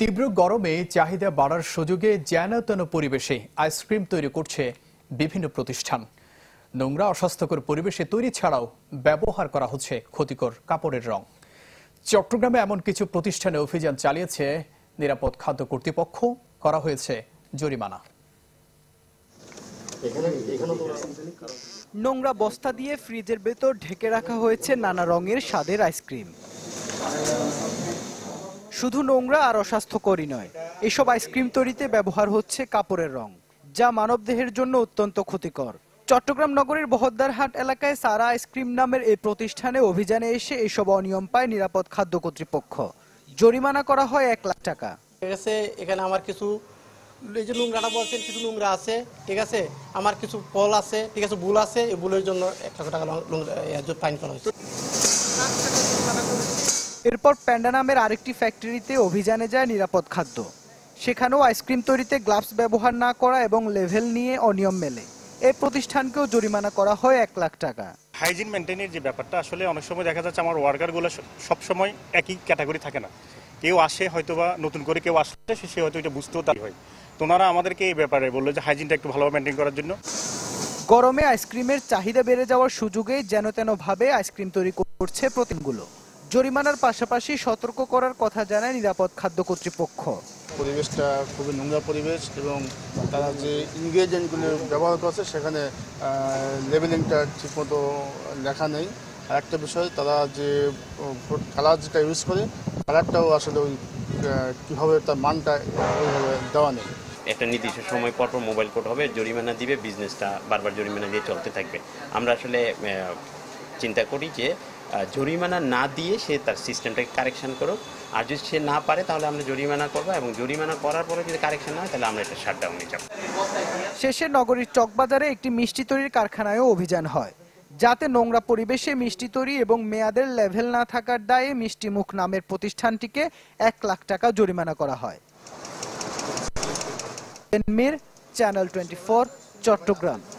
তীব্র গরমে চাহিদা বাড়ার সুযোগে জ্যানতন পরিবেশে আইসক্রিম তৈরি করছে বিভিন্ন প্রতিষ্ঠান নোংরা অস্বাস্থ্যকর পরিবেশে তৈরি ছাড়াও ব্যবহার করা হচ্ছে ক্ষতিকর কাপড়ের রং চট্টগ্রামে এমন কিছু প্রতিষ্ঠানে অভিযান চালিয়েছে নিরাপদ খাদ্য কর্তৃপক্ষ করা হয়েছে জরিমানা নোংরা বস্তা দিয়ে ফ্রিজের ভেতর ঢেকে রাখা হয়েছে নানা রঙের স্বাদের আইসক্রিম শুধু নোংরা আর অস্বাস্থ্যকরই নয় এসব আইসক্রিম তৈরিতে ব্যবহার হচ্ছে কাপড়ের রং যা মানবদেহের জন্য অত্যন্ত ক্ষতিকর চট্টগ্রাম নগরের বহদ্দারহাট এলাকায় সারা আইসক্রিম নামের এই প্রতিষ্ঠানে অভিযানে এসে এসব অনিয়ম পায় নিরাপদ খাদ্য কর্তৃপক্ষ জরিমানা করা হয় এক লাখ টাকা ঠিক আছে এখানে আমার কিছু এই যে নোংরাটা বলছেন কিছু নোংরা আছে ঠিক আছে আমার কিছু ফল আছে ঠিক আছে ভুল আছে এই ভুলের জন্য এক লাখ টাকা ফাইন করা হয়েছে এরপর প্যান্ডা নামের আরেকটি ফ্যাক্টরিতে অভিযানে যায় নিরাপদ খাদ্য সেখানেও আইসক্রিম তৈরিতে গ্লাভস ব্যবহার না করা এবং লেভেল নিয়ে অনিয়ম মেলে এই প্রতিষ্ঠানকেও জরিমানা করা হয় এক লাখ টাকা হাইজিন মেনটেনের যে ব্যাপারটা আসলে অনেক সময় দেখা যাচ্ছে আমার ওয়ার্কারগুলো সবসময় একই ক্যাটাগরি থাকে না কেউ আসে হয়তো বা নতুন করে কেউ আসলে সে হয়তো এটা বুঝতেও তাই হয় তোনারা আমাদেরকে এই ব্যাপারে বললো যে হাইজিনটা একটু ভালোভাবে মেনটেন করার জন্য গরমে আইসক্রিমের চাহিদা বেড়ে যাওয়ার সুযোগে যেন তেনভাবে আইসক্রিম তৈরি করছে প্রতিমগুলো জরিমানার পাশাপাশি সতর্ক করার কথা জানায় নিরাপদ খাদ্য কর্তৃপক্ষ পরিবেশটা খুবই নোংরা পরিবেশ এবং তারা যে ইনগ্রেডিয়েন্টগুলো ব্যবহার করছে সেখানে লেবেলিংটা ঠিকমতো লেখা নেই আর একটা বিষয় তারা যে কালার যেটা ইউজ করে কালারটাও আসলে ওই কীভাবে তার মানটা ওইভাবে দেওয়া নেই একটা নির্দিষ্ট সময় পর পর মোবাইল কোড হবে জরিমানা দিবে বিজনেসটা বারবার জরিমানা দিয়ে চলতে থাকবে আমরা আসলে চিন্তা করি যে জরিমানা না দিয়ে সে তার সিস্টেমটাকে কারেকশান করুক আর যদি সে না পারে তাহলে আমরা জরিমানা করবো এবং জরিমানা করার পরে যদি কারেকশান না হয় তাহলে আমরা এটা শাটডাউনে যাব শেষে নগরীর চকবাজারে একটি মিষ্টি তৈরির কারখানায়ও অভিযান হয় যাতে নোংরা পরিবেশে মিষ্টি তৈরি এবং মেয়াদের লেভেল না থাকার দায়ে মিষ্টি মুখ নামের প্রতিষ্ঠানটিকে এক লাখ টাকা জরিমানা করা হয় চ্যানেল টোয়েন্টি চট্টগ্রাম